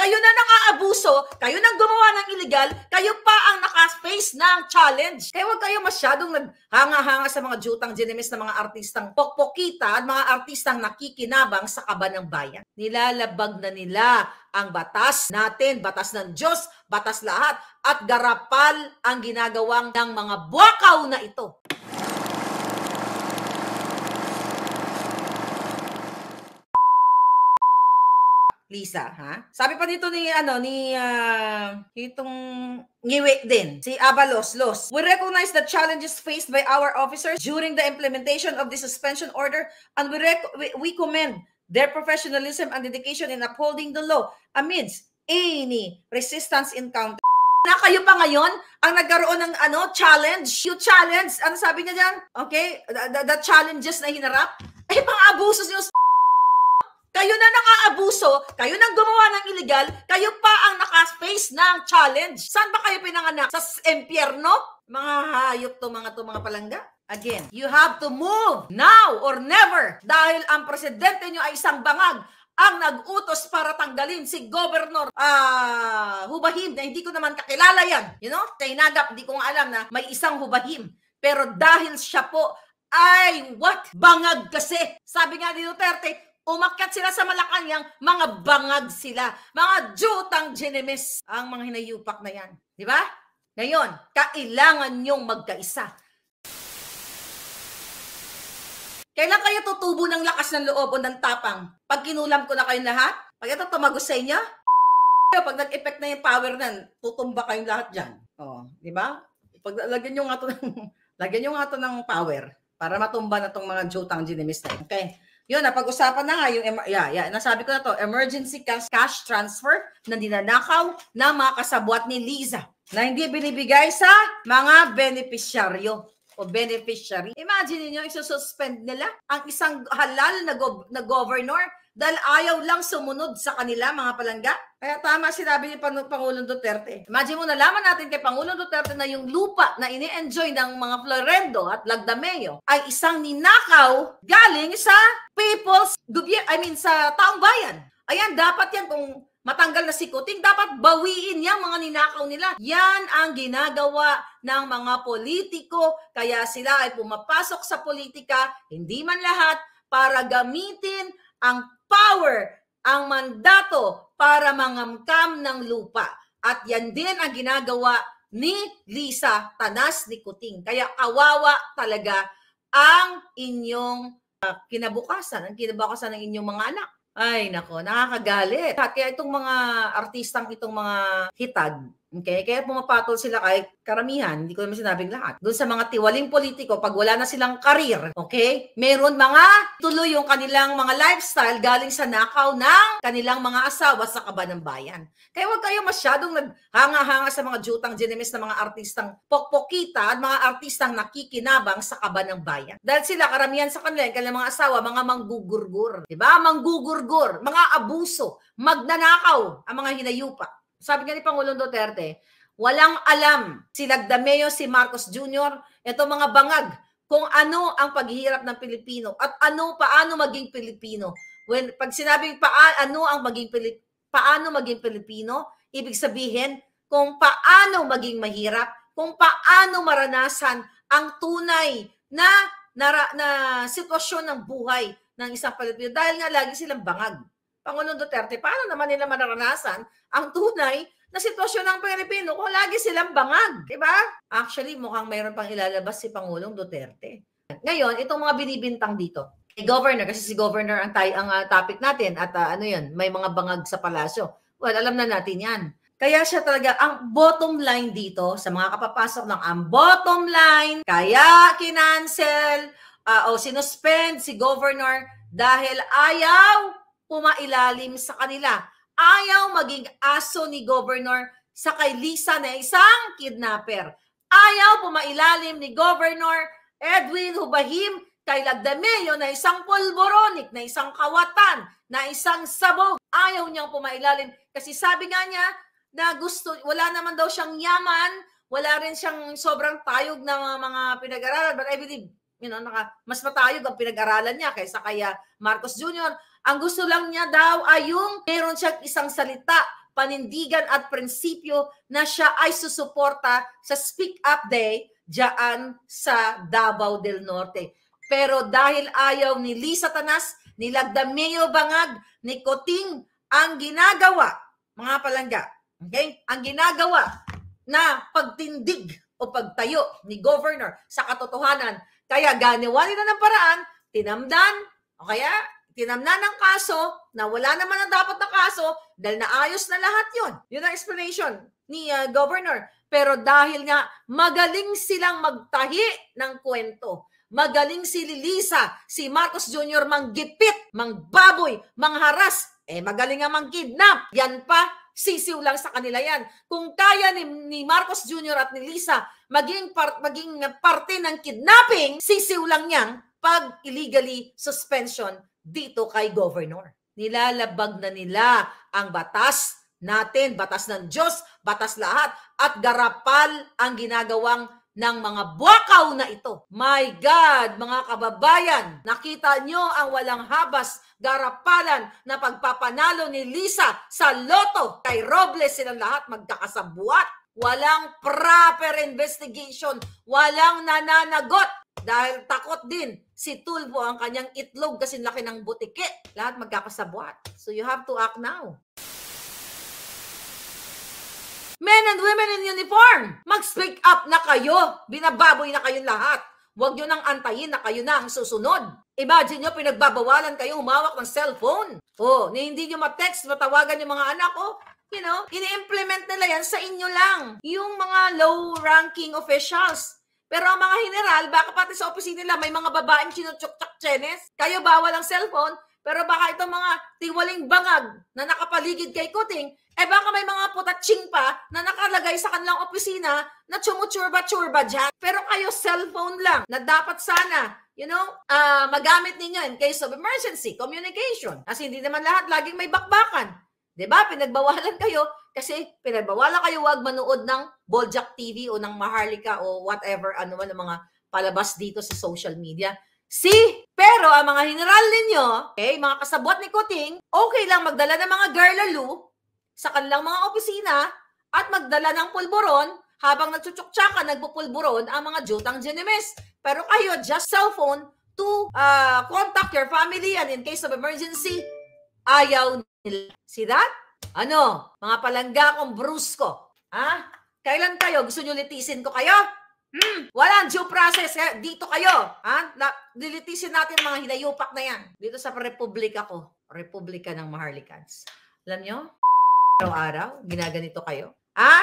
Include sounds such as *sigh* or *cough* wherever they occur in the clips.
Kayo na nang-aabuso, kayo nang gumawa ng illegal, kayo pa ang naka-face ng challenge. Kaya huwag kayo masyadong naghanga-hanga sa mga jutang ginimis ng mga artistang pokpokita at mga artistang nakikinabang sa kaba ng bayan. Nilalabag na nila ang batas natin, batas ng Diyos, batas lahat, at garapal ang ginagawang ng mga buwakaw na ito. Lisa, ha? Sabi pa dito ni, ano, ni, uh, itong ngiwi din, si Avalos Los. We recognize the challenges faced by our officers during the implementation of the suspension order and we, we, we commend their professionalism and dedication in upholding the law amidst any resistance encountered. *laughs* Na kayo pa ngayon ang nagkaroon ng ano challenge, you challenge, ano sabi niya diyan? Okay? The, the, the challenges na hinarap. Eh *laughs* pang-abuso niyo kayo na nang aabuso, kayo nang gumawa ng illegal, kayo pa ang naka-face ng challenge. Saan ba kayo pinanganak? Sa impyerno? Mga hayop to mga to mga palangga. Again, you have to move now or never dahil ang presidente nyo ay isang bangag ang nag-utos para tanggalin si Governor uh, Hubahim na hindi ko naman kakilala yan. You know? Kainagap, hindi ko nga alam na may isang Hubahim. Pero dahil siya po ay what? Bangag kasi. Sabi nga ni Duterte, umakyat sila sa Malacanang, mga bangag sila, mga jutang genemes ang mga hinayupak na yan. Di ba? Ngayon, kailangan niyong magkaisa. Kailan kayo tutubo ng lakas ng loob o ng tapang? Pag kinulam ko na kayong lahat? Pag ito tumagos sa inyo? Pag nag-effect na yung power nan, tutumba kayong lahat dyan. O, oh, di ba? Pag lagyan nyo nga ito ng, *laughs* lagyan nyo nga ito ng power para matumba na itong mga jutang ginimis na Okay. Yun, napag-usapan na nga yung, yeah, yeah, nasabi ko na to, emergency cash, cash transfer na dinanakaw ng mga kasabwat ni Liza na hindi binibigay sa mga beneficiaryo o beneficiary. Imagine niyo isususpend nila ang isang halal na, gov- na governor dahil ayaw lang sumunod sa kanila mga palangga. Kaya tama sinabi ni Pangulong Duterte. Imagine mo, nalaman natin kay Pangulong Duterte na yung lupa na ini-enjoy ng mga Florendo at Lagdameo ay isang ninakaw galing sa people's, I mean sa taong bayan. Ayan, dapat yan kung matanggal na si sikuting, dapat bawiin niya mga ninakaw nila. Yan ang ginagawa ng mga politiko, kaya sila ay pumapasok sa politika, hindi man lahat, para gamitin ang power ang mandato para mangamkam ng lupa. At yan din ang ginagawa ni Lisa Tanas ni Kuting. Kaya awawa talaga ang inyong uh, kinabukasan, ang kinabukasan ng inyong mga anak. Ay nako, nakakagalit. kaya itong mga artistang itong mga hitag, Okay? Kaya pumapatol sila kahit karamihan, hindi ko naman sinabing lahat. Doon sa mga tiwaling politiko, pag wala na silang karir, okay? Meron mga tuloy yung kanilang mga lifestyle galing sa nakaw ng kanilang mga asawa sa kaba ng bayan. Kaya huwag kayo masyadong naghanga-hanga sa mga jutang ginemis na mga artistang pokpokita at mga artistang nakikinabang sa kaba ng bayan. Dahil sila, karamihan sa kanila, kanilang mga asawa, mga manggugurgur. Diba? Manggugurgur, mga abuso, magnanakaw ang mga hinayupa sabi nga ni Pangulong Duterte, walang alam si Lagdameo, si Marcos Jr., itong mga bangag, kung ano ang paghihirap ng Pilipino at ano paano maging Pilipino. When pag sinabing paan ano ang maging Pilip, paano maging Pilipino, ibig sabihin kung paano maging mahirap, kung paano maranasan ang tunay na na, na sitwasyon ng buhay ng isang Pilipino dahil nga lagi silang bangag. Pangulong Duterte, paano naman nila mararanasan ang tunay na sitwasyon ng Pilipino kung lagi silang bangag, di ba? Actually, mukhang mayroon pang ilalabas si Pangulong Duterte. Ngayon, itong mga binibintang dito, kay Governor, kasi si Governor ang, tayo, ang uh, topic natin at uh, ano yun, may mga bangag sa palasyo. Well, alam na natin yan. Kaya siya talaga, ang bottom line dito, sa mga kapapasok ng ang bottom line, kaya kinansel uh, o sinuspend si governor dahil ayaw pumailalim sa kanila. Ayaw maging aso ni Governor sa kay Lisa na isang kidnapper. Ayaw pumailalim ni Governor Edwin Hubahim kay Lagdameo na isang polboronic, na isang kawatan, na isang sabog. Ayaw niyang pumailalim kasi sabi nga niya na gusto, wala naman daw siyang yaman, wala rin siyang sobrang tayog na mga, mga pinag-aralan. But I believe, you know, naka, mas matayog ang pinag-aralan niya kaysa kaya Marcos Jr. Ang gusto lang niya daw ay yung meron siyang isang salita, panindigan at prinsipyo na siya ay susuporta sa Speak Up Day diyan sa Davao del Norte. Pero dahil ayaw ni Lisa Tanas, ni Lagdameo Bangag, ni Koting ang ginagawa, mga palangga, okay? ang ginagawa na pagtindig o pagtayo ni governor sa katotohanan. Kaya ganiwa nila ng paraan, tinamdan, o kaya tinamna ng kaso, na wala naman ang dapat na kaso, dahil naayos na lahat yon. Yun ang explanation ni uh, Governor. Pero dahil nga magaling silang magtahi ng kwento, magaling si Lilisa, si Marcos Jr. manggipit, mangbaboy, mangharas, eh magaling nga mangkidnap. Yan pa, sisiw lang sa kanila yan. Kung kaya ni, ni Marcos Jr. at ni Lisa maging, part, maging parte ng kidnapping, sisiw lang niyang pag illegally suspension dito kay governor. Nilalabag na nila ang batas natin, batas ng Diyos, batas lahat, at garapal ang ginagawang ng mga buwakaw na ito. My God, mga kababayan, nakita nyo ang walang habas, garapalan na pagpapanalo ni Lisa sa loto. Kay Robles silang lahat magkakasabuat. Walang proper investigation, walang nananagot dahil takot din si Tulbo ang kanyang itlog kasi laki ng butike. Lahat magkakasabwat. So you have to act now. Men and women in uniform, mag-speak up na kayo. Binababoy na kayong lahat. Huwag nyo nang antayin na kayo na ang susunod. Imagine nyo, pinagbabawalan kayo humawak ng cellphone. Oh, ni hindi nyo matext, matawagan yung mga anak ko. Oh, you know, ini-implement nila yan sa inyo lang. Yung mga low-ranking officials, pero ang mga general, baka pati sa opisina nila may mga babaeng sinutsuktak chenes. Kayo bawal ang cellphone, pero baka itong mga tiwaling bangag na nakapaligid kay Kuting, eh baka may mga putatsing pa na nakalagay sa kanilang opisina na tsumutsurba-tsurba dyan. Pero kayo cellphone lang na dapat sana you know, uh, magamit ninyo in case of emergency, communication. Kasi hindi naman lahat laging may bakbakan. 'Di ba? Pinagbawalan kayo kasi pinagbawalan kayo wag manood ng Boljak TV o ng Maharlika o whatever ano man ang mga palabas dito sa social media. See? Pero ang mga general ninyo, okay, mga kasabot ni Kuting, okay lang magdala ng mga garlalo sa kanilang mga opisina at magdala ng pulburon habang nagtsutsuktsaka, nagpupulburon ang mga jutang genemes. Pero kayo, just cellphone to uh, contact your family and in case of emergency, ayaw See that? Ano? Mga palangga kong brusko. Ha? Kailan kayo? Gusto nyo litisin ko kayo? Hmm, walang due process. Kaya eh, dito kayo. Ha? Na, lilitisin natin mga hinayupak na yan. Dito sa republika ko. Republika ng Maharlikans. Alam nyo? Araw-araw, ginaganito kayo. Ha?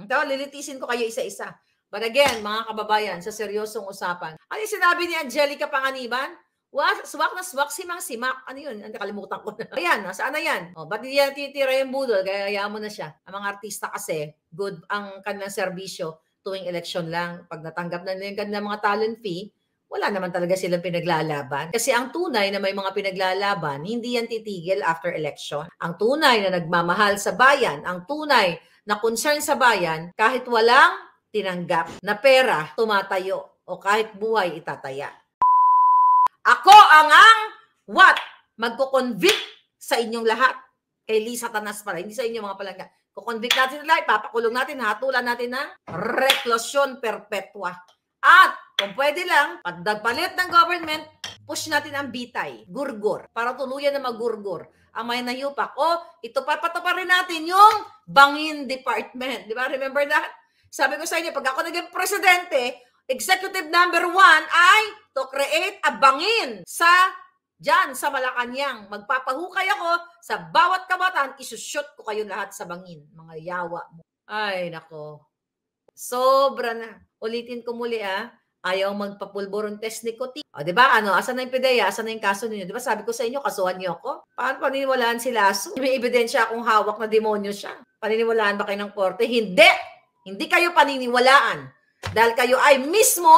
Ito, lilitisin ko kayo isa-isa. But again, mga kababayan, sa seryosong usapan. Ano yung sinabi ni Angelica Panganiban? Wa, swak na swak, si Mang simak. Ano yun? Ang nakalimutan ko na. Ayan, saan na yan? O, oh, ba't hindi yan titira yung budol? Kaya mo na siya. Ang mga artista kasi, good ang kanilang serbisyo tuwing election lang. Pag natanggap na nila yung kanilang mga talent fee, wala naman talaga silang pinaglalaban. Kasi ang tunay na may mga pinaglalaban, hindi yan titigil after election. Ang tunay na nagmamahal sa bayan, ang tunay na concern sa bayan, kahit walang tinanggap na pera, tumatayo o kahit buhay itataya. Ako ang ang what? Magko-convict sa inyong lahat. Kay Lisa Tanas para, hindi sa inyo mga palangga. Kukonvict natin nila, ipapakulong natin, hatulan natin ng reklusyon perpetua. At kung pwede lang, pagdagpalit ng government, push natin ang bitay, gurgur, para tuluyan na magurgur ang may nayupak. O, ito pa, rin natin yung bangin department. Di ba? Remember that? Sabi ko sa inyo, pag ako naging presidente, Executive number one ay to create a bangin sa dyan sa Malacanang. Magpapahukay ako sa bawat kabatan, isushoot ko kayo lahat sa bangin, mga yawa mo. Ay, nako. Sobra na. Ulitin ko muli ah. Ayaw magpapulbor ang test ni Coti. O, di ba? Ano, asan na yung pideya? Asan na yung kaso ninyo? Di ba sabi ko sa inyo, kasuhan niyo ako? Paano paniniwalaan si Lasso? May ebidensya akong hawak na demonyo siya. Paniniwalaan ba kayo ng korte? Hindi! Hindi kayo paniniwalaan. Dahil kayo ay mismo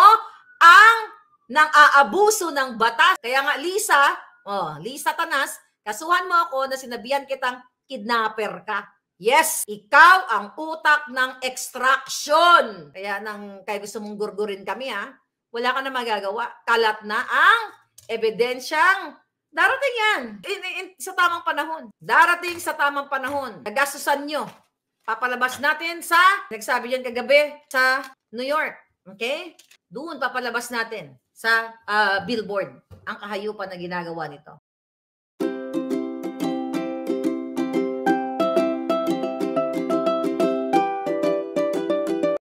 ang nang aabuso ng batas. Kaya nga, Lisa, oh, Lisa Tanas, kasuhan mo ako na sinabihan kitang kidnapper ka. Yes, ikaw ang utak ng extraction. Kaya nang kay gusto mong gurgurin kami ha, wala ka na magagawa. Kalat na ang ebidensyang darating yan in, in, in, sa tamang panahon. Darating sa tamang panahon. Nagastusan nyo. Papalabas natin sa, nagsabi yan kagabi, sa New York. Okay? Doon papalabas natin sa uh, billboard ang kahayupan na ginagawa nito.